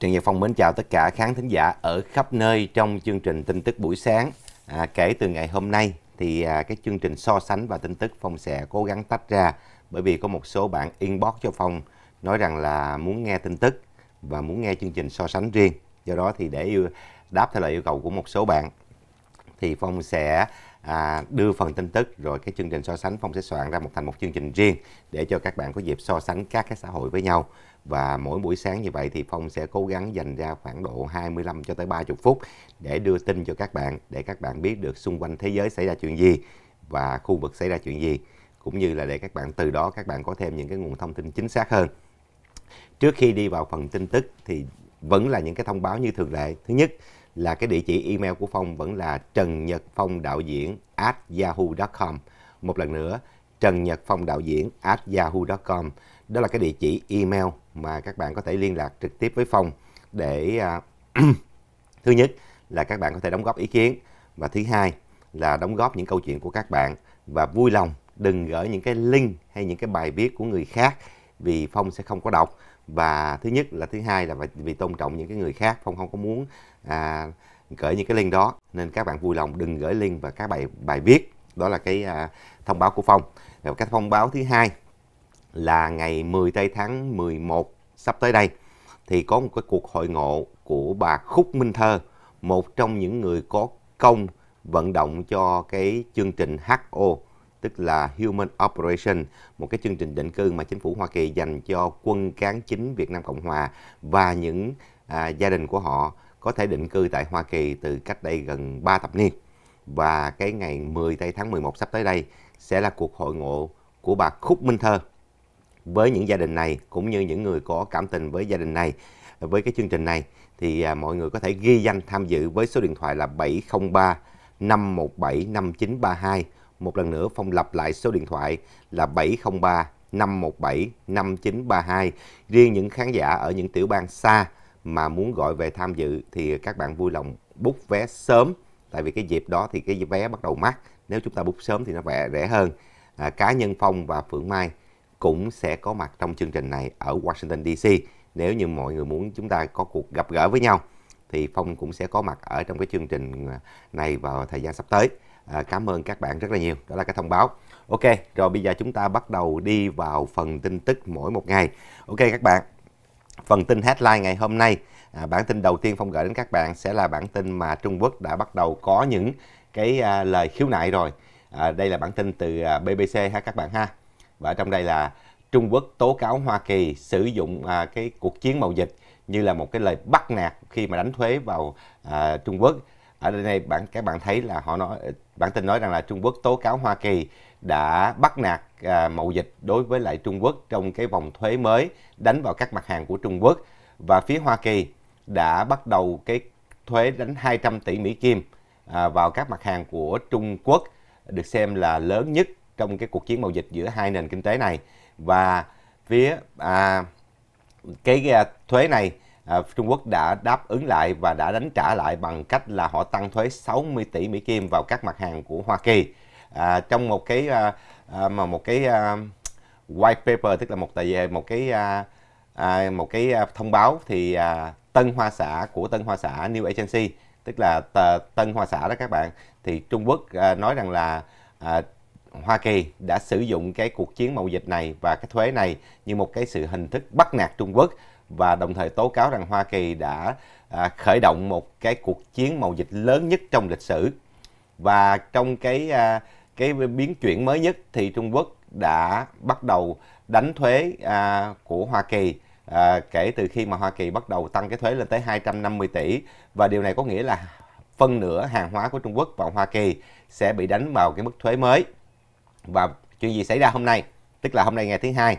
Trần Nhật Phong mến chào tất cả khán thính giả ở khắp nơi trong chương trình tin tức buổi sáng. À, kể từ ngày hôm nay thì à, cái chương trình so sánh và tin tức Phong sẽ cố gắng tách ra bởi vì có một số bạn inbox cho Phong nói rằng là muốn nghe tin tức và muốn nghe chương trình so sánh riêng. Do đó thì để đáp theo lời yêu cầu của một số bạn thì Phong sẽ à, đưa phần tin tức rồi cái chương trình so sánh Phong sẽ soạn ra một thành một chương trình riêng để cho các bạn có dịp so sánh các cái xã hội với nhau và mỗi buổi sáng như vậy thì Phong sẽ cố gắng dành ra khoảng độ 25 cho tới 30 phút để đưa tin cho các bạn để các bạn biết được xung quanh thế giới xảy ra chuyện gì và khu vực xảy ra chuyện gì cũng như là để các bạn từ đó các bạn có thêm những cái nguồn thông tin chính xác hơn. Trước khi đi vào phần tin tức thì vẫn là những cái thông báo như thường lệ. Thứ nhất là cái địa chỉ email của Phong vẫn là trần nhật phong đạo diễn at yahoo.com. Một lần nữa, trần nhật phong đạo diễn at yahoo.com đó là cái địa chỉ email mà các bạn có thể liên lạc trực tiếp với phòng để à, thứ nhất là các bạn có thể đóng góp ý kiến và thứ hai là đóng góp những câu chuyện của các bạn và vui lòng đừng gửi những cái link hay những cái bài viết của người khác vì phong sẽ không có đọc và thứ nhất là thứ hai là vì tôn trọng những cái người khác phong không có muốn à, gửi những cái link đó nên các bạn vui lòng đừng gửi link và các bài bài viết đó là cái à, thông báo của phong và cái thông báo thứ hai là ngày 10 tây tháng 11 sắp tới đây thì có một cái cuộc hội ngộ của bà Khúc Minh Thơ, một trong những người có công vận động cho cái chương trình HO tức là Human Operation, một cái chương trình định cư mà chính phủ Hoa Kỳ dành cho quân cán chính Việt Nam Cộng Hòa và những à, gia đình của họ có thể định cư tại Hoa Kỳ từ cách đây gần 3 thập niên. Và cái ngày 10 tây tháng 11 sắp tới đây sẽ là cuộc hội ngộ của bà Khúc Minh Thơ với những gia đình này cũng như những người có cảm tình với gia đình này với cái chương trình này thì à, mọi người có thể ghi danh tham dự với số điện thoại là 703 517 5932. Một lần nữa Phong lập lại số điện thoại là 703 517 5932. Riêng những khán giả ở những tiểu bang xa mà muốn gọi về tham dự thì các bạn vui lòng book vé sớm tại vì cái dịp đó thì cái vé bắt đầu mắc nếu chúng ta book sớm thì nó vẻ rẻ hơn à, cá nhân phong và phượng mai cũng sẽ có mặt trong chương trình này ở Washington DC. Nếu như mọi người muốn chúng ta có cuộc gặp gỡ với nhau thì Phong cũng sẽ có mặt ở trong cái chương trình à, này vào thời gian sắp tới. À, cảm ơn các bạn rất là nhiều. Đó là cái thông báo. Ok, rồi bây giờ chúng ta bắt đầu đi vào phần tin tức mỗi một ngày. Ok các bạn, phần tin headline ngày hôm nay, à, bản tin đầu tiên Phong gửi đến các bạn sẽ là bản tin mà Trung Quốc đã bắt đầu có những cái à, lời khiếu nại rồi. À, đây là bản tin từ à, BBC ha các bạn ha và trong đây là Trung Quốc tố cáo Hoa Kỳ sử dụng à, cái cuộc chiến mậu dịch như là một cái lời bắt nạt khi mà đánh thuế vào à, Trung Quốc. Ở đây này bạn các bạn thấy là họ nói bản tin nói rằng là Trung Quốc tố cáo Hoa Kỳ đã bắt nạt à, mậu dịch đối với lại Trung Quốc trong cái vòng thuế mới đánh vào các mặt hàng của Trung Quốc và phía Hoa Kỳ đã bắt đầu cái thuế đánh 200 tỷ Mỹ Kim à, vào các mặt hàng của Trung Quốc được xem là lớn nhất trong cái cuộc chiến mậu dịch giữa hai nền kinh tế này và phía à, cái à, thuế này à, Trung Quốc đã đáp ứng lại và đã đánh trả lại bằng cách là họ tăng thuế 60 tỷ Mỹ Kim vào các mặt hàng của Hoa Kỳ à, trong một cái à, à, mà một cái à, white paper tức là một tờ một cái à, à, một cái à, thông báo thì à, Tân Hoa xã của Tân Hoa xã New Agency tức là tờ Tân Hoa xã đó các bạn thì Trung Quốc à, nói rằng là à, Hoa Kỳ đã sử dụng cái cuộc chiến mậu dịch này và cái thuế này như một cái sự hình thức bắt nạt Trung Quốc và đồng thời tố cáo rằng Hoa Kỳ đã à, khởi động một cái cuộc chiến mậu dịch lớn nhất trong lịch sử và trong cái à, cái biến chuyển mới nhất thì Trung Quốc đã bắt đầu đánh thuế à, của Hoa Kỳ à, kể từ khi mà Hoa Kỳ bắt đầu tăng cái thuế lên tới 250 tỷ và điều này có nghĩa là phân nửa hàng hóa của Trung Quốc vào Hoa Kỳ sẽ bị đánh vào cái mức thuế mới và chuyện gì xảy ra hôm nay tức là hôm nay ngày thứ hai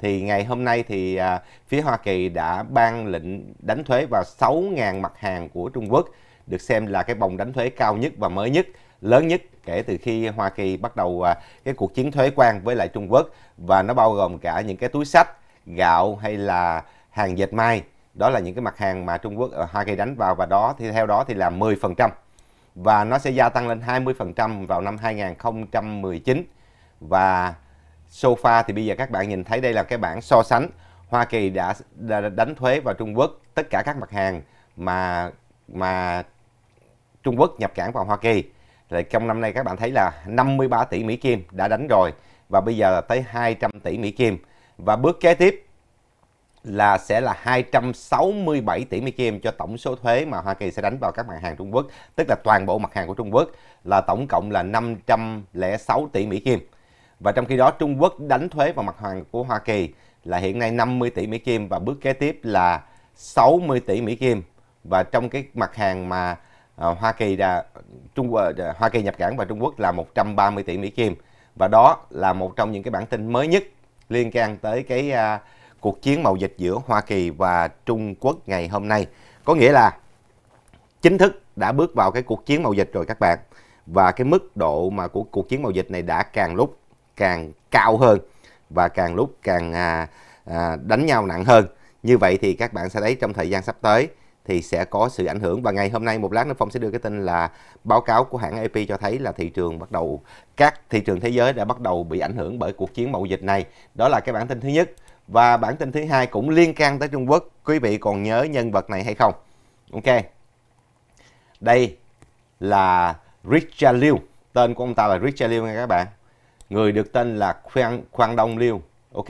thì ngày hôm nay thì à, phía Hoa Kỳ đã ban lệnh đánh thuế vào 6.000 mặt hàng của Trung Quốc được xem là cái bồng đánh thuế cao nhất và mới nhất lớn nhất kể từ khi Hoa Kỳ bắt đầu à, cái cuộc chiến thuế quan với lại Trung Quốc và nó bao gồm cả những cái túi sách gạo hay là hàng dệt may đó là những cái mặt hàng mà Trung Quốc ờ, Hoa Kỳ đánh vào và đó thì theo đó thì là 10% và nó sẽ gia tăng lên 20% vào năm 2019 và sofa thì bây giờ các bạn nhìn thấy đây là cái bảng so sánh Hoa Kỳ đã, đánh thuế vào Trung Quốc tất cả các mặt hàng mà mà Trung Quốc nhập cảng vào Hoa Kỳ. Rồi trong năm nay các bạn thấy là 53 tỷ Mỹ Kim đã đánh rồi và bây giờ là tới 200 tỷ Mỹ Kim. Và bước kế tiếp là sẽ là 267 tỷ Mỹ Kim cho tổng số thuế mà Hoa Kỳ sẽ đánh vào các mặt hàng Trung Quốc, tức là toàn bộ mặt hàng của Trung Quốc là tổng cộng là 506 tỷ Mỹ Kim. Và trong khi đó Trung Quốc đánh thuế vào mặt hàng của Hoa Kỳ là hiện nay 50 tỷ Mỹ Kim và bước kế tiếp là 60 tỷ Mỹ Kim. Và trong cái mặt hàng mà uh, Hoa Kỳ đã, Trung Quốc, ờ, Hoa Kỳ nhập cảng vào Trung Quốc là 130 tỷ Mỹ Kim. Và đó là một trong những cái bản tin mới nhất liên quan tới cái uh, cuộc chiến mậu dịch giữa Hoa Kỳ và Trung Quốc ngày hôm nay. Có nghĩa là chính thức đã bước vào cái cuộc chiến mậu dịch rồi các bạn. Và cái mức độ mà của cuộc chiến mậu dịch này đã càng lúc càng cao hơn và càng lúc càng à, à, đánh nhau nặng hơn như vậy thì các bạn sẽ thấy trong thời gian sắp tới thì sẽ có sự ảnh hưởng và ngày hôm nay một lát nữa phong sẽ đưa cái tin là báo cáo của hãng AP cho thấy là thị trường bắt đầu các thị trường thế giới đã bắt đầu bị ảnh hưởng bởi cuộc chiến mậu dịch này đó là cái bản tin thứ nhất và bản tin thứ hai cũng liên can tới Trung Quốc quý vị còn nhớ nhân vật này hay không ok đây là Richard Liu tên của ông ta là Richard Liu nha các bạn người được tên là Quang, Quang Đông Liêu. Ok,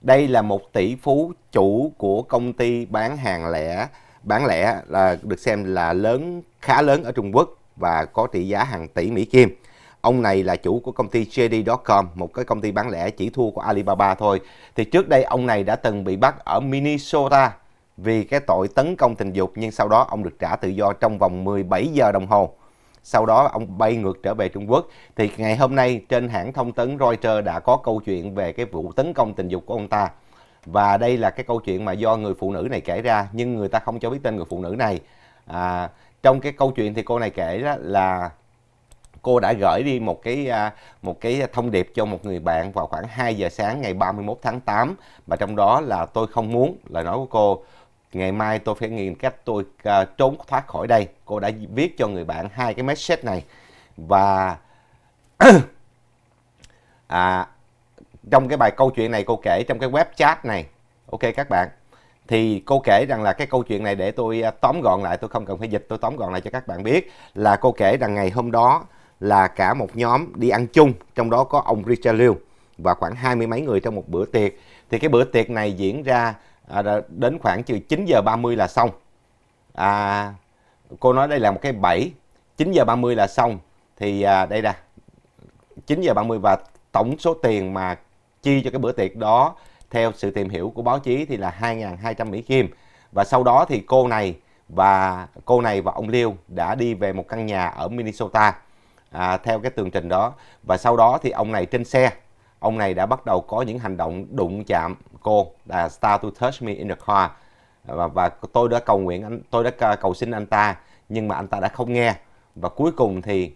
đây là một tỷ phú chủ của công ty bán hàng lẻ, bán lẻ là được xem là lớn khá lớn ở Trung Quốc và có trị giá hàng tỷ Mỹ Kim. Ông này là chủ của công ty JD.com, một cái công ty bán lẻ chỉ thua của Alibaba thôi. Thì trước đây ông này đã từng bị bắt ở Minnesota vì cái tội tấn công tình dục nhưng sau đó ông được trả tự do trong vòng 17 giờ đồng hồ sau đó ông bay ngược trở về Trung Quốc. Thì ngày hôm nay trên hãng thông tấn Reuters đã có câu chuyện về cái vụ tấn công tình dục của ông ta. Và đây là cái câu chuyện mà do người phụ nữ này kể ra nhưng người ta không cho biết tên người phụ nữ này. À, trong cái câu chuyện thì cô này kể đó là cô đã gửi đi một cái à, một cái thông điệp cho một người bạn vào khoảng 2 giờ sáng ngày 31 tháng 8 và trong đó là tôi không muốn lời nói của cô ngày mai tôi phải nghĩ cách tôi uh, trốn thoát khỏi đây cô đã viết cho người bạn hai cái message này và à, trong cái bài câu chuyện này cô kể trong cái web chat này ok các bạn thì cô kể rằng là cái câu chuyện này để tôi à, tóm gọn lại tôi không cần phải dịch tôi tóm gọn lại cho các bạn biết là cô kể rằng ngày hôm đó là cả một nhóm đi ăn chung trong đó có ông Richard Liu và khoảng hai mươi mấy người trong một bữa tiệc thì cái bữa tiệc này diễn ra à, đến khoảng chừng 9 giờ 30 là xong à, cô nói đây là một cái bẫy 9 giờ 30 là xong thì à, đây là 9 giờ 30 và tổng số tiền mà chi cho cái bữa tiệc đó theo sự tìm hiểu của báo chí thì là 2.200 Mỹ Kim và sau đó thì cô này và cô này và ông Liêu đã đi về một căn nhà ở Minnesota à, theo cái tường trình đó và sau đó thì ông này trên xe ông này đã bắt đầu có những hành động đụng chạm cô là start to touch me in the car và, và tôi đã cầu nguyện anh tôi đã cầu xin anh ta nhưng mà anh ta đã không nghe và cuối cùng thì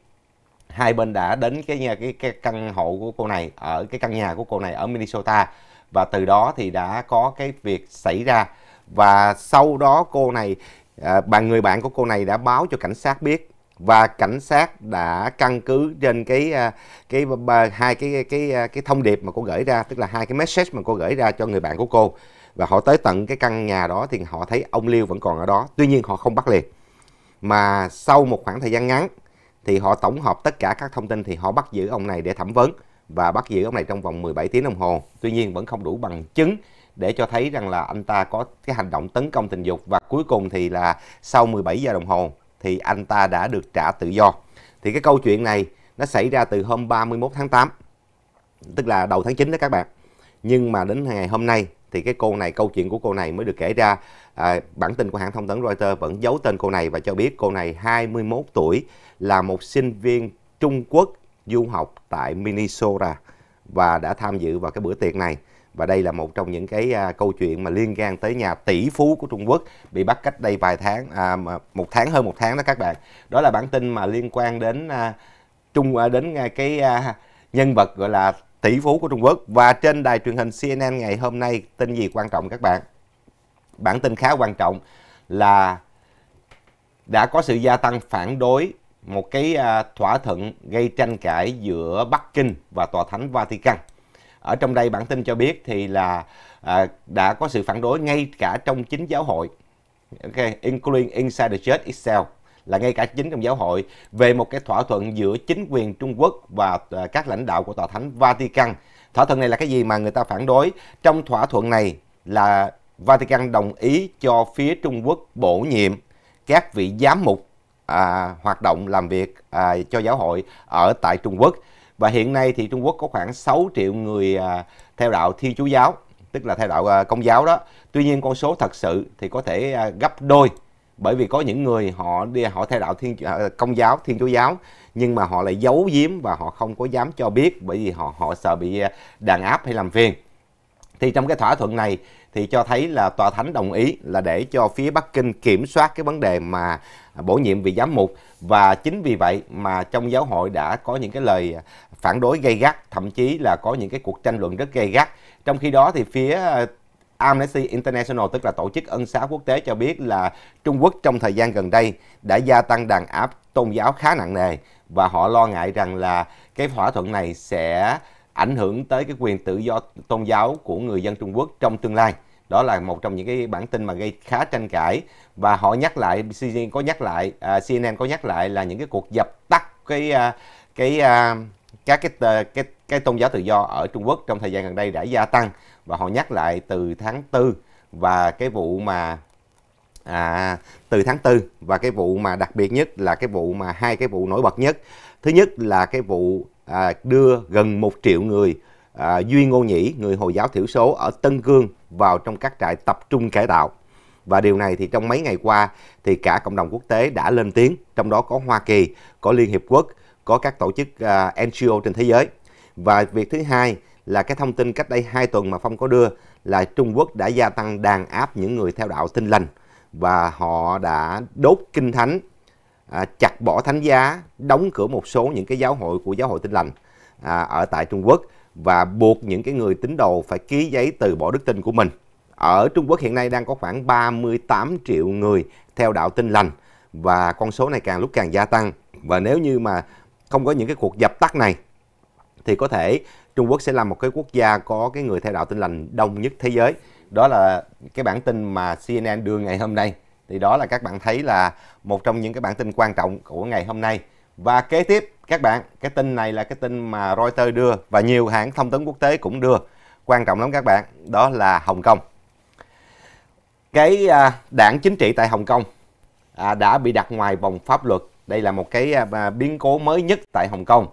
hai bên đã đến cái nhà cái, cái căn hộ của cô này ở cái căn nhà của cô này ở Minnesota và từ đó thì đã có cái việc xảy ra và sau đó cô này à, bạn người bạn của cô này đã báo cho cảnh sát biết và cảnh sát đã căn cứ trên cái à, cái à, hai cái cái à, cái thông điệp mà cô gửi ra tức là hai cái message mà cô gửi ra cho người bạn của cô và họ tới tận cái căn nhà đó thì họ thấy ông Liêu vẫn còn ở đó tuy nhiên họ không bắt liền mà sau một khoảng thời gian ngắn thì họ tổng hợp tất cả các thông tin thì họ bắt giữ ông này để thẩm vấn và bắt giữ ông này trong vòng 17 tiếng đồng hồ tuy nhiên vẫn không đủ bằng chứng để cho thấy rằng là anh ta có cái hành động tấn công tình dục và cuối cùng thì là sau 17 giờ đồng hồ thì anh ta đã được trả tự do. Thì cái câu chuyện này nó xảy ra từ hôm 31 tháng 8, tức là đầu tháng 9 đó các bạn. Nhưng mà đến ngày hôm nay thì cái cô này, câu chuyện của cô này mới được kể ra. À, bản tin của hãng thông tấn Reuters vẫn giấu tên cô này và cho biết cô này 21 tuổi là một sinh viên Trung Quốc du học tại Minnesota và đã tham dự vào cái bữa tiệc này và đây là một trong những cái à, câu chuyện mà liên quan tới nhà tỷ phú của Trung Quốc bị bắt cách đây vài tháng à, một tháng hơn một tháng đó các bạn đó là bản tin mà liên quan đến à, Trung à, đến à, cái à, nhân vật gọi là tỷ phú của Trung Quốc và trên đài truyền hình CNN ngày hôm nay tin gì quan trọng các bạn bản tin khá quan trọng là đã có sự gia tăng phản đối một cái à, thỏa thuận gây tranh cãi giữa Bắc Kinh và tòa thánh Vatican ở trong đây bản tin cho biết thì là à, đã có sự phản đối ngay cả trong chính giáo hội okay, including inside the church itself là ngay cả chính trong giáo hội về một cái thỏa thuận giữa chính quyền Trung Quốc và à, các lãnh đạo của tòa thánh Vatican. Thỏa thuận này là cái gì mà người ta phản đối? Trong thỏa thuận này là Vatican đồng ý cho phía Trung Quốc bổ nhiệm các vị giám mục à, hoạt động làm việc à, cho giáo hội ở tại Trung Quốc và hiện nay thì Trung Quốc có khoảng 6 triệu người à, theo đạo Thiên Chúa giáo, tức là theo đạo à, Công giáo đó. Tuy nhiên con số thật sự thì có thể à, gấp đôi bởi vì có những người họ đi họ theo đạo thiên công giáo thiên chúa giáo nhưng mà họ lại giấu giếm và họ không có dám cho biết bởi vì họ họ sợ bị đàn áp hay làm phiền thì trong cái thỏa thuận này thì cho thấy là tòa thánh đồng ý là để cho phía Bắc Kinh kiểm soát cái vấn đề mà bổ nhiệm vị giám mục và chính vì vậy mà trong giáo hội đã có những cái lời phản đối gay gắt, thậm chí là có những cái cuộc tranh luận rất gay gắt. Trong khi đó thì phía ờ, Amnesty International tức là tổ chức ân xá quốc tế cho biết là Trung Quốc trong thời gian gần đây đã gia tăng đàn áp tôn giáo khá nặng nề và họ lo ngại rằng là cái thỏa thuận này sẽ ảnh hưởng tới cái quyền tự do tôn giáo của người dân Trung Quốc trong tương lai. Đó là một trong những cái bản tin mà gây khá tranh cãi và họ nhắc lại CNN có nhắc lại uh, à, CNN có nhắc lại là những cái cuộc dập tắt cái uh, cái uh, các cái, cái cái cái tôn giáo tự do ở Trung Quốc trong thời gian gần đây đã gia tăng và họ nhắc lại từ tháng 4 và cái vụ mà à, từ tháng 4 và cái vụ mà đặc biệt nhất là cái vụ mà hai cái vụ nổi bật nhất. Thứ nhất là cái vụ à, đưa gần một triệu người à, Duy Ngô Nhĩ, người Hồi giáo thiểu số ở Tân Cương vào trong các trại tập trung cải tạo. Và điều này thì trong mấy ngày qua thì cả cộng đồng quốc tế đã lên tiếng, trong đó có Hoa Kỳ, có Liên Hiệp Quốc, có các tổ chức à, NGO trên thế giới. Và việc thứ hai là cái thông tin cách đây 2 tuần mà Phong có đưa là Trung Quốc đã gia tăng đàn áp những người theo đạo tin lành và họ đã đốt kinh thánh à, chặt bỏ thánh giá, đóng cửa một số những cái giáo hội của giáo hội tinh lành à, ở tại Trung Quốc và buộc những cái người tín đồ phải ký giấy từ bỏ đức tin của mình. Ở Trung Quốc hiện nay đang có khoảng 38 triệu người theo đạo tinh lành và con số này càng lúc càng gia tăng. Và nếu như mà không có những cái cuộc dập tắt này thì có thể Trung Quốc sẽ là một cái quốc gia có cái người theo đạo tinh lành đông nhất thế giới. Đó là cái bản tin mà CNN đưa ngày hôm nay thì đó là các bạn thấy là một trong những cái bản tin quan trọng của ngày hôm nay và kế tiếp các bạn cái tin này là cái tin mà Reuters đưa và nhiều hãng thông tấn quốc tế cũng đưa quan trọng lắm các bạn đó là Hồng Kông cái à, đảng chính trị tại Hồng Kông à, đã bị đặt ngoài vòng pháp luật đây là một cái à, biến cố mới nhất tại Hồng Kông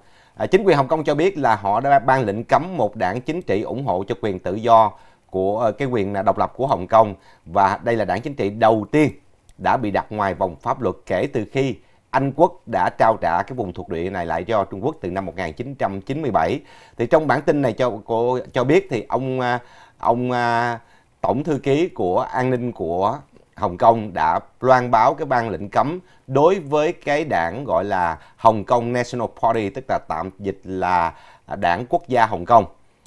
chính quyền Hồng Kông cho biết là họ đã ban lệnh cấm một đảng chính trị ủng hộ cho quyền tự do của ờ, cái quyền à, độc lập của Hồng Kông và đây là đảng chính trị đầu tiên đã bị đặt ngoài vòng pháp luật kể từ khi Anh quốc đã trao trả cái vùng thuộc địa này lại cho Trung Quốc từ năm 1997. Thì trong bản tin này cho cô cho biết thì ông à, ông à, tổng thư ký của an ninh của Hồng Kông đã loan báo cái ban lệnh cấm đối với cái đảng gọi là Hồng Kông National Party tức là tạm dịch là đảng quốc gia Hồng Kông.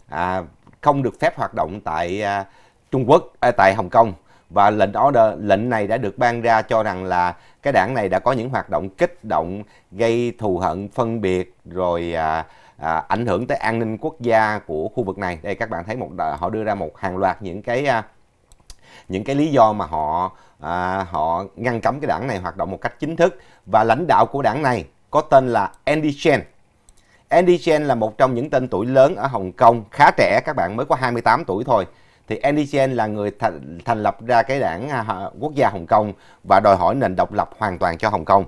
À, không được phép hoạt động tại à, Trung Quốc à, tại Hồng Kông và lệnh order lệnh này đã được ban ra cho rằng là cái đảng này đã có những hoạt động kích động gây thù hận phân biệt rồi à, à, ảnh hưởng tới an ninh quốc gia của khu vực này đây các bạn thấy một à, họ đưa ra một hàng loạt những cái à, những cái lý do mà họ à, họ ngăn cấm cái đảng này hoạt động một cách chính thức và lãnh đạo của đảng này có tên là Andy Chen Andy Chen là một trong những tên tuổi lớn ở Hồng Kông, khá trẻ, các bạn mới có 28 tuổi thôi. Thì Andy Chen là người thành, lập ra cái đảng à, quốc gia Hồng Kông và đòi hỏi nền độc lập hoàn toàn cho Hồng Kông.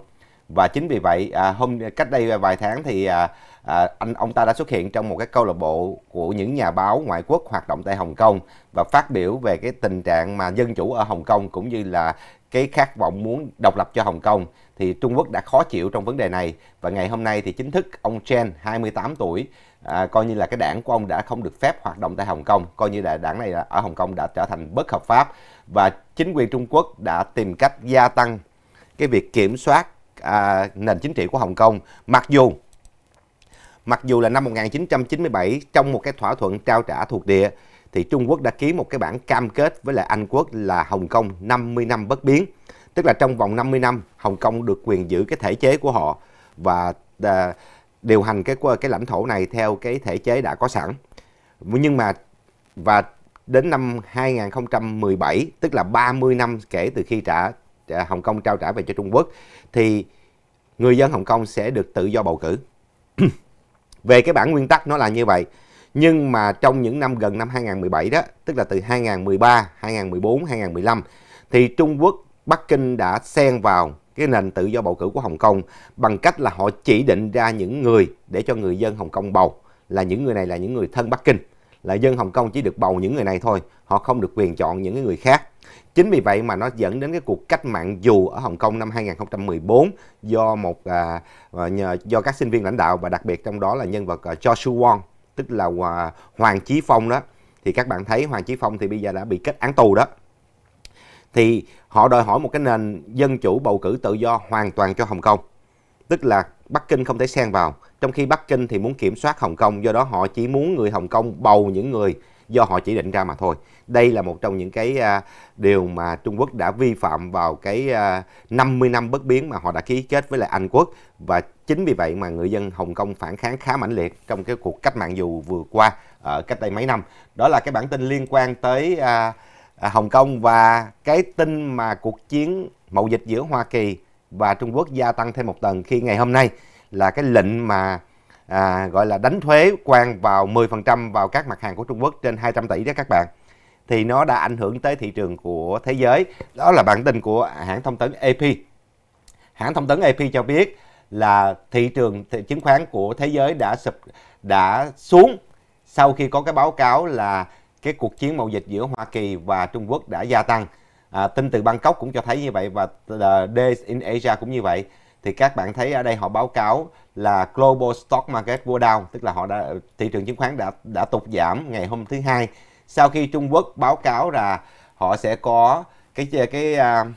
Và chính vì vậy, à, hôm cách đây vài tháng thì à, anh ông ta đã xuất hiện trong một cái câu lạc bộ của những nhà báo ngoại quốc hoạt động tại Hồng Kông và phát biểu về cái tình trạng mà dân chủ ở Hồng Kông cũng như là cái khát vọng muốn độc lập cho Hồng Kông thì Trung Quốc đã khó chịu trong vấn đề này và ngày hôm nay thì chính thức ông Chen 28 tuổi à, coi như là cái đảng của ông đã không được phép hoạt động tại Hồng Kông coi như là đảng này ở Hồng Kông đã trở thành bất hợp pháp và chính quyền Trung Quốc đã tìm cách gia tăng cái việc kiểm soát à, nền chính trị của Hồng Kông mặc dù mặc dù là năm 1997 trong một cái thỏa thuận trao trả thuộc địa thì Trung Quốc đã ký một cái bản cam kết với lại Anh Quốc là Hồng Kông 50 năm bất biến Tức là trong vòng 50 năm, Hồng Kông được quyền giữ cái thể chế của họ và à, điều hành cái cái lãnh thổ này theo cái thể chế đã có sẵn. Nhưng mà và đến năm 2017, tức là 30 năm kể từ khi trả à, Hồng Kông trao trả về cho Trung Quốc thì người dân Hồng Kông sẽ được tự do bầu cử. về cái bản nguyên tắc nó là như vậy. Nhưng mà trong những năm gần năm 2017 đó, tức là từ 2013, 2014, 2015 thì Trung Quốc Bắc Kinh đã xen vào cái nền tự do bầu cử của Hồng Kông bằng cách là họ chỉ định ra những người để cho người dân Hồng Kông bầu là những người này là những người thân Bắc Kinh là dân Hồng Kông chỉ được bầu những người này thôi họ không được quyền chọn những người khác chính vì vậy mà nó dẫn đến cái cuộc cách mạng dù ở Hồng Kông năm 2014 do một à, à, nhờ, do các sinh viên lãnh đạo và đặc biệt trong đó là nhân vật à, Joshua Wong tức là à, Hoàng Chí Phong đó thì các bạn thấy Hoàng Chí Phong thì bây giờ đã bị kết án tù đó thì họ đòi hỏi một cái nền dân chủ bầu cử tự do hoàn toàn cho Hồng Kông. Tức là Bắc Kinh không thể xen vào, trong khi Bắc Kinh thì muốn kiểm soát Hồng Kông, do đó họ chỉ muốn người Hồng Kông bầu những người do họ chỉ định ra mà thôi. Đây là một trong những cái uh, điều mà Trung Quốc đã vi phạm vào cái uh, à, 50 năm bất biến mà họ đã ký kết với lại Anh Quốc và chính vì vậy mà người dân Hồng Kông phản kháng khá mãnh liệt trong cái cuộc cách mạng dù vừa qua ở uh, cách đây mấy năm. Đó là cái bản tin liên quan tới uh, À, Hồng Kông và cái tin mà cuộc chiến mậu dịch giữa Hoa Kỳ và Trung Quốc gia tăng thêm một tầng khi ngày hôm nay là cái lệnh mà à, gọi là đánh thuế quan vào 10% vào các mặt hàng của Trung Quốc trên 200 tỷ đó các bạn thì nó đã ảnh hưởng tới thị trường của thế giới. Đó là bản tin của hãng thông tấn AP. Hãng thông tấn AP cho biết là thị trường chứng khoán của thế giới đã sụp đã xuống sau khi có cái báo cáo là cái cuộc chiến mậu dịch giữa Hoa Kỳ và Trung Quốc đã gia tăng. À, tin từ Bangkok cũng cho thấy như vậy và à, Days in Asia cũng như vậy. Thì các bạn thấy ở đây họ báo cáo là Global Stock Market go down, tức là họ đã thị trường chứng khoán đã đã tục giảm ngày hôm thứ hai sau khi Trung Quốc báo cáo là họ sẽ có cái cái uh,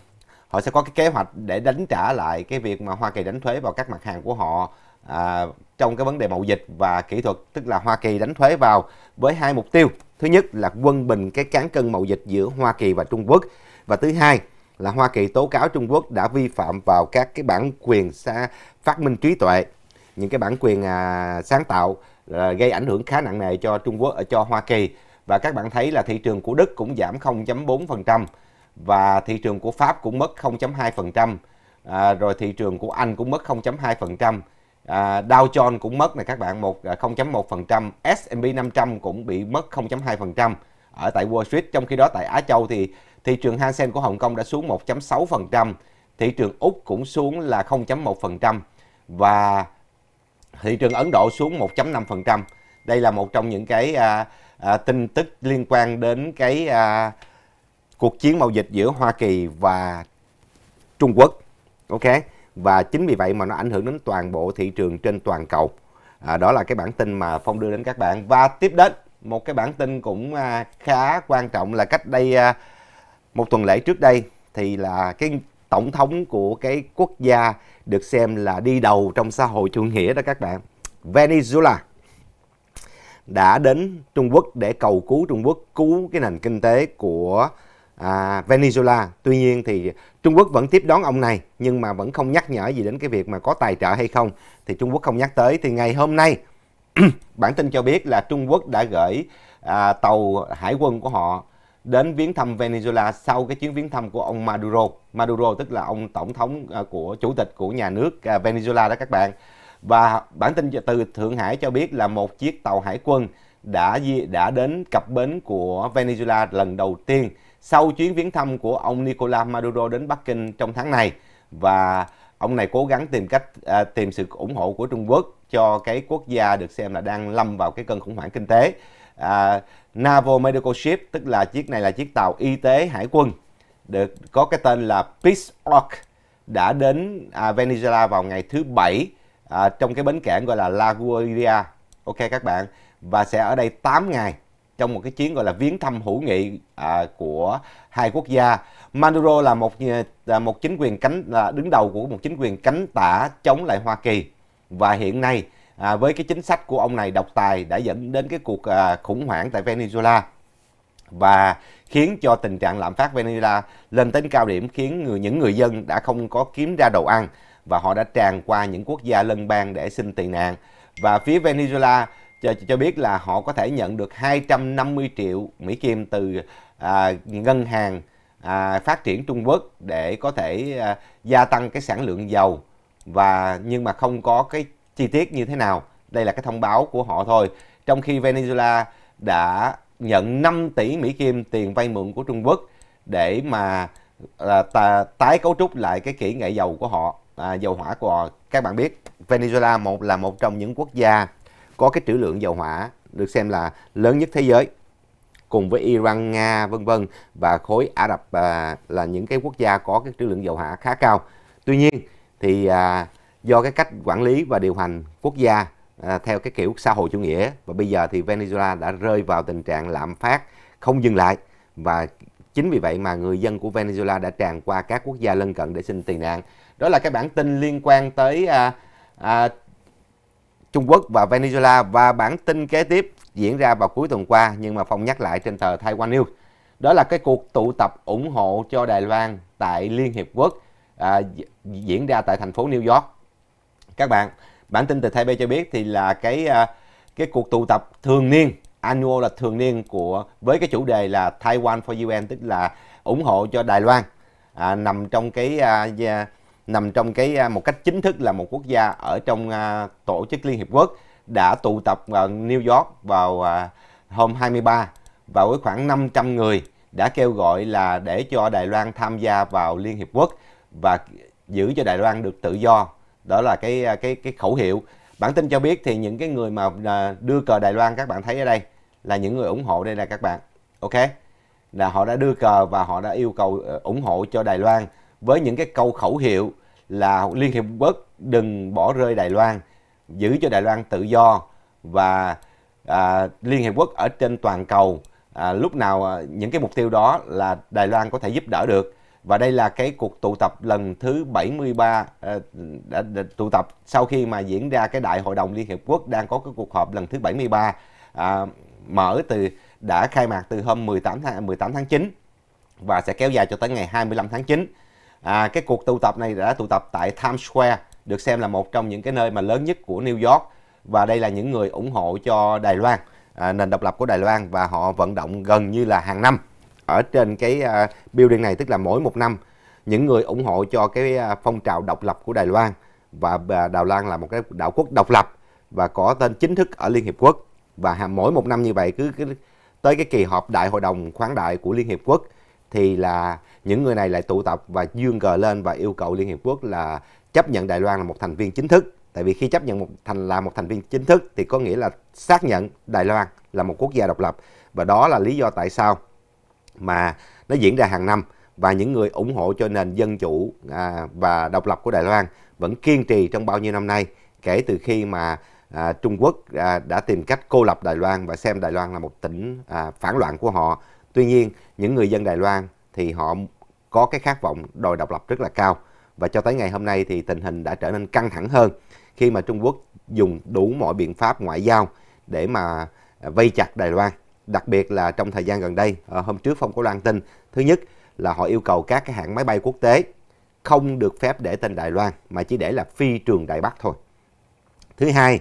họ sẽ có cái kế hoạch để đánh trả lại cái việc mà Hoa Kỳ đánh thuế vào các mặt hàng của họ à, trong cái vấn đề mậu dịch và kỹ thuật tức là Hoa Kỳ đánh thuế vào với hai mục tiêu thứ nhất là quân bình cái cán cân mậu dịch giữa Hoa Kỳ và Trung Quốc và thứ hai là Hoa Kỳ tố cáo Trung Quốc đã vi phạm vào các cái bản quyền xa phát minh trí tuệ những cái bản quyền à, sáng tạo à, gây ảnh hưởng khá nặng nề cho Trung Quốc ở à, cho Hoa Kỳ và các bạn thấy là thị trường của Đức cũng giảm 0.4% và thị trường của Pháp cũng mất 0.2% à, rồi thị trường của Anh cũng mất 0.2% À, Dow Jones cũng mất này các bạn một 0.1%, S&P 500 cũng bị mất 0.2% ở tại Wall Street. Trong khi đó tại Á Châu thì thị trường Hang Seng của Hồng Kông đã xuống 1.6%, thị trường Úc cũng xuống là 0.1% và thị trường Ấn Độ xuống 1.5%. Đây là một trong những cái à, à, tin tức liên quan đến cái à, cuộc chiến mậu dịch giữa Hoa Kỳ và Trung Quốc. Ok và chính vì vậy mà nó ảnh hưởng đến toàn bộ thị trường trên toàn cầu à, đó là cái bản tin mà phong đưa đến các bạn và tiếp đến một cái bản tin cũng à, khá quan trọng là cách đây à, một tuần lễ trước đây thì là cái tổng thống của cái quốc gia được xem là đi đầu trong xã hội chủ nghĩa đó các bạn Venezuela đã đến Trung Quốc để cầu cứu Trung Quốc cứu cái nền kinh tế của à, Venezuela. Tuy nhiên thì Trung Quốc vẫn tiếp đón ông này nhưng mà vẫn không nhắc nhở gì đến cái việc mà có tài trợ hay không thì Trung Quốc không nhắc tới. Thì ngày hôm nay bản tin cho biết là Trung Quốc đã gửi à, tàu hải quân của họ đến viếng thăm Venezuela sau cái chuyến viếng thăm của ông Maduro. Maduro tức là ông tổng thống à, của chủ tịch của nhà nước à, Venezuela đó các bạn. Và bản tin từ Thượng Hải cho biết là một chiếc tàu hải quân đã đã đến cập bến của Venezuela lần đầu tiên sau chuyến viếng thăm của ông Nicolas Maduro đến Bắc Kinh trong tháng này và ông này cố gắng tìm cách à, tìm sự ủng hộ của Trung Quốc cho cái quốc gia được xem là đang lâm vào cái cơn khủng hoảng kinh tế. À, Navo Medical Ship tức là chiếc này là chiếc tàu y tế hải quân được có cái tên là Peace Orc đã đến à, Venezuela vào ngày thứ bảy à, trong cái bến cảng gọi là La Guardia. Ok các bạn và sẽ ở đây 8 ngày trong một cái chuyến gọi là viếng thăm hữu nghị à, của hai quốc gia. Maduro là một là một chính quyền cánh là đứng đầu của một chính quyền cánh tả chống lại Hoa Kỳ và hiện nay à, với cái chính sách của ông này độc tài đã dẫn đến cái cuộc à, khủng hoảng tại Venezuela và khiến cho tình trạng lạm phát Venezuela lên đến cao điểm khiến người những người dân đã không có kiếm ra đồ ăn và họ đã tràn qua những quốc gia lân bang để xin tị nạn và phía Venezuela cho, cho biết là họ có thể nhận được 250 triệu Mỹ Kim từ à, ngân hàng à, phát triển Trung Quốc để có thể à, gia tăng cái sản lượng dầu và nhưng mà không có cái chi tiết như thế nào. Đây là cái thông báo của họ thôi. Trong khi Venezuela đã nhận 5 tỷ Mỹ Kim tiền vay mượn của Trung Quốc để mà à, tà, tái cấu trúc lại cái kỹ nghệ dầu của họ, à, dầu hỏa của họ. Các bạn biết Venezuela một là một trong những quốc gia có cái trữ lượng dầu hỏa được xem là lớn nhất thế giới cùng với Iran, Nga vân vân và khối Ả Rập à, là những cái quốc gia có cái trữ lượng dầu hỏa khá cao. Tuy nhiên thì à, do cái cách quản lý và điều hành quốc gia à, theo cái kiểu xã hội chủ nghĩa và bây giờ thì Venezuela đã rơi vào tình trạng lạm phát không dừng lại và chính vì vậy mà người dân của Venezuela đã tràn qua các quốc gia lân cận để xin tị nạn. Đó là cái bản tin liên quan tới à, à, Trung Quốc và Venezuela và bản tin kế tiếp diễn ra vào cuối tuần qua nhưng mà Phong nhắc lại trên tờ Taiwan News. Đó là cái cuộc tụ tập ủng hộ cho Đài Loan tại Liên Hiệp Quốc à, diễn ra tại thành phố New York. Các bạn, bản tin từ Taipei cho biết thì là cái à, cái cuộc tụ tập thường niên annual là thường niên của với cái chủ đề là Taiwan for UN tức là ủng hộ cho Đài Loan à, nằm trong cái à, nằm trong cái à, một cách chính thức là một quốc gia ở trong à, tổ chức Liên Hiệp Quốc đã tụ tập vào New York vào à, hôm 23 và với khoảng 500 người đã kêu gọi là để cho Đài Loan tham gia vào Liên Hiệp Quốc và giữ cho Đài Loan được tự do. Đó là cái cái cái khẩu hiệu. Bản tin cho biết thì những cái người mà đưa cờ Đài Loan các bạn thấy ở đây là những người ủng hộ đây là các bạn. Ok? Là họ đã đưa cờ và họ đã yêu cầu ờ, ủng hộ cho Đài Loan với những cái câu khẩu hiệu là Liên Hiệp Quốc đừng bỏ rơi Đài Loan, giữ cho Đài Loan tự do và à, Liên Hiệp Quốc ở trên toàn cầu à, lúc nào à, những cái mục tiêu đó là Đài Loan có thể giúp đỡ được và đây là cái cuộc tụ tập lần thứ 73 à, đã, đã tụ tập sau khi mà diễn ra cái đại hội đồng Liên Hiệp Quốc đang có cái cuộc họp lần thứ 73 à, mở từ đã khai mạc từ hôm 18 tháng 18 tháng 9 và sẽ kéo dài cho tới ngày 25 tháng 9. À, cái cuộc tụ tập này đã tụ tập tại Times Square, được xem là một trong những cái nơi mà lớn nhất của New York và đây là những người ủng hộ cho Đài Loan, à, nền độc lập của Đài Loan và họ vận động gần như là hàng năm ở trên cái uh, building này tức là mỗi một năm những người ủng hộ cho cái à, phong trào độc lập của Đài Loan và à, Đài Loan là một cái đảo quốc độc lập và có tên chính thức ở Liên Hiệp Quốc và mỗi một năm như vậy cứ, cứ tới cái kỳ họp Đại hội đồng khoáng đại của Liên Hiệp Quốc thì là những người này lại tụ tập và dương cờ lên và yêu cầu Liên Hiệp Quốc là chấp nhận Đài Loan là một thành viên chính thức. Tại vì khi chấp nhận một thành là một thành viên chính thức thì có nghĩa là xác nhận Đài Loan là một quốc gia độc lập và đó là lý do tại sao mà nó diễn ra hàng năm và những người ủng hộ cho nền dân chủ à, và độc lập của Đài Loan vẫn kiên trì trong bao nhiêu năm nay kể từ khi mà à, Trung Quốc à, đã tìm cách cô lập Đài Loan và xem Đài Loan là một tỉnh à, phản loạn của họ Tuy nhiên, những người dân Đài Loan thì họ có cái khát vọng đòi độc lập rất là cao và cho tới ngày hôm nay thì tình hình đã trở nên căng thẳng hơn khi mà Trung Quốc dùng đủ mọi biện pháp ngoại giao để mà vây chặt Đài Loan. Đặc biệt là trong thời gian gần đây, ờ, hôm trước Phong có Loan tin, thứ nhất là họ yêu cầu các cái hãng máy bay quốc tế không được phép để tên Đài Loan mà chỉ để là phi trường Đài Bắc thôi. Thứ hai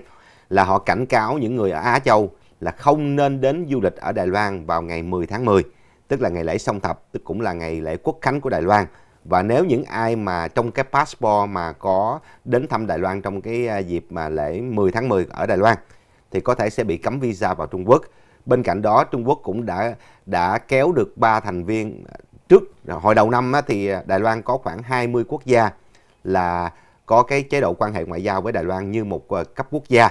là họ cảnh cáo những người ở Á Châu là không nên đến du lịch ở Đài Loan vào ngày 10 tháng 10, tức là ngày lễ song thập, tức cũng là ngày lễ quốc khánh của Đài Loan. Và nếu những ai mà trong cái passport mà có đến thăm Đài Loan trong cái à, dịp mà lễ 10 tháng 10 ở Đài Loan thì có thể sẽ bị cấm visa vào Trung Quốc. Bên cạnh đó, Trung Quốc cũng đã đã kéo được 3 thành viên à, trước hồi đầu năm thì Đài Loan có khoảng 20 quốc gia là có cái chế độ quan hệ ngoại giao với Đài Loan như một à, cấp quốc gia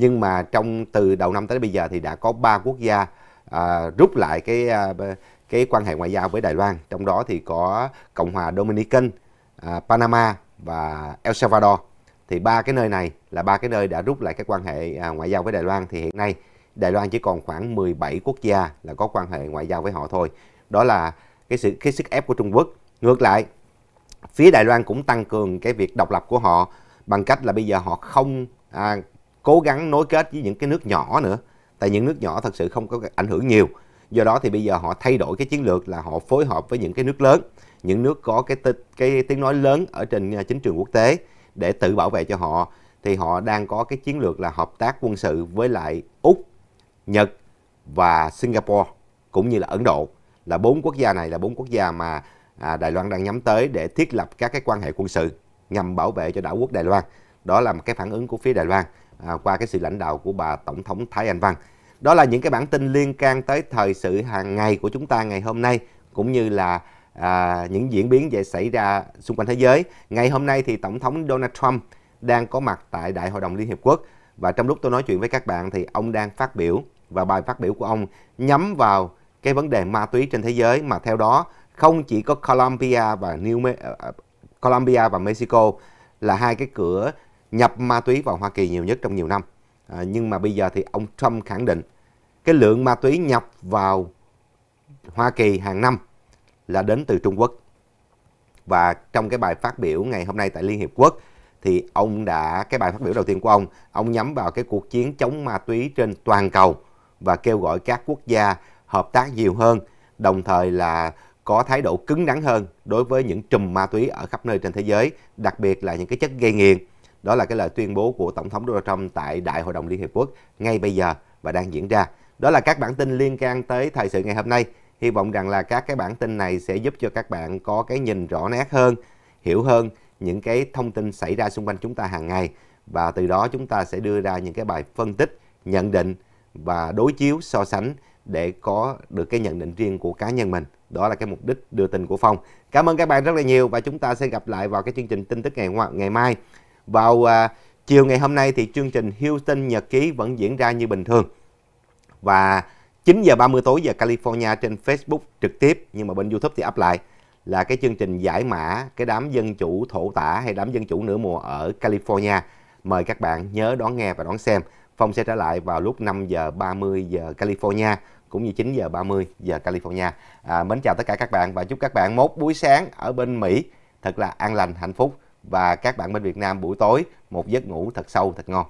nhưng mà trong từ đầu năm tới bây giờ thì đã có ba quốc gia à, rút lại cái à, cái quan hệ ngoại giao với Đài Loan trong đó thì có Cộng hòa Dominican, à, Panama và El Salvador thì ba cái nơi này là ba cái nơi đã rút lại cái quan hệ à, ngoại giao với Đài Loan thì hiện nay Đài Loan chỉ còn khoảng 17 quốc gia là có quan hệ ngoại giao với họ thôi đó là cái sự cái sức ép của Trung Quốc ngược lại phía Đài Loan cũng tăng cường cái việc độc lập của họ bằng cách là bây giờ họ không à, cố gắng nối kết với những cái nước nhỏ nữa tại những nước nhỏ thật sự không có ảnh hưởng nhiều do đó thì bây giờ họ thay đổi cái chiến lược là họ phối hợp với những cái nước lớn những nước có cái cái tiếng nói lớn ở trên à, chính trường quốc tế để tự bảo vệ cho họ thì họ đang có cái chiến lược là hợp tác quân sự với lại úc nhật và singapore cũng như là ấn độ là bốn quốc gia này là bốn quốc gia mà à, Đài Loan đang nhắm tới để thiết lập các cái quan hệ quân sự nhằm bảo vệ cho đảo quốc Đài Loan. Đó là một cái phản ứng của phía Đài Loan. À, qua cái sự lãnh đạo của bà Tổng thống Thái Anh Văn. Đó là những cái bản tin liên can tới thời sự hàng ngày của chúng ta ngày hôm nay cũng như là à, những diễn biến về xảy ra xung quanh thế giới. Ngày hôm nay thì Tổng thống Donald Trump đang có mặt tại Đại hội đồng Liên Hiệp Quốc và trong lúc tôi nói chuyện với các bạn thì ông đang phát biểu và bài phát biểu của ông nhắm vào cái vấn đề ma túy trên thế giới mà theo đó không chỉ có Colombia và New à, à, Colombia và Mexico là hai cái cửa nhập ma túy vào Hoa Kỳ nhiều nhất trong nhiều năm. À, nhưng mà bây giờ thì ông Trump khẳng định cái lượng ma túy nhập vào Hoa Kỳ hàng năm là đến từ Trung Quốc. Và trong cái bài phát biểu ngày hôm nay tại Liên Hiệp Quốc thì ông đã cái bài phát biểu đầu tiên của ông, ông nhắm vào cái cuộc chiến chống ma túy trên toàn cầu và kêu gọi các quốc gia hợp tác nhiều hơn, đồng thời là có thái độ cứng rắn hơn đối với những trùm ma túy ở khắp nơi trên thế giới, đặc biệt là những cái chất gây nghiện đó là cái lời tuyên bố của Tổng thống Donald Trump tại Đại hội đồng Liên Hiệp Quốc ngay bây giờ và đang diễn ra. Đó là các bản tin liên can tới thời sự ngày hôm nay. Hy vọng rằng là các cái bản tin này sẽ giúp cho các bạn có cái nhìn rõ nét hơn, hiểu hơn những cái thông tin xảy ra xung quanh chúng ta hàng ngày và từ đó chúng ta sẽ đưa ra những cái bài phân tích, nhận định và đối chiếu so sánh để có được cái nhận định riêng của cá nhân mình. Đó là cái mục đích đưa tin của Phong. Cảm ơn các bạn rất là nhiều và chúng ta sẽ gặp lại vào cái chương trình tin tức ngày ngày mai. Vào à, chiều ngày hôm nay thì chương trình Houston Nhật Ký vẫn diễn ra như bình thường. Và 9 giờ 30 tối giờ California trên Facebook trực tiếp nhưng mà bên YouTube thì up lại là cái chương trình giải mã cái đám dân chủ thổ tả hay đám dân chủ nửa mùa ở California. Mời các bạn nhớ đón nghe và đón xem. Phong sẽ trở lại vào lúc 5 giờ 30 giờ California cũng như 9 giờ 30 giờ California. À, mến chào tất cả các bạn và chúc các bạn một buổi sáng ở bên Mỹ thật là an lành, hạnh phúc và các bạn bên Việt Nam buổi tối một giấc ngủ thật sâu thật ngon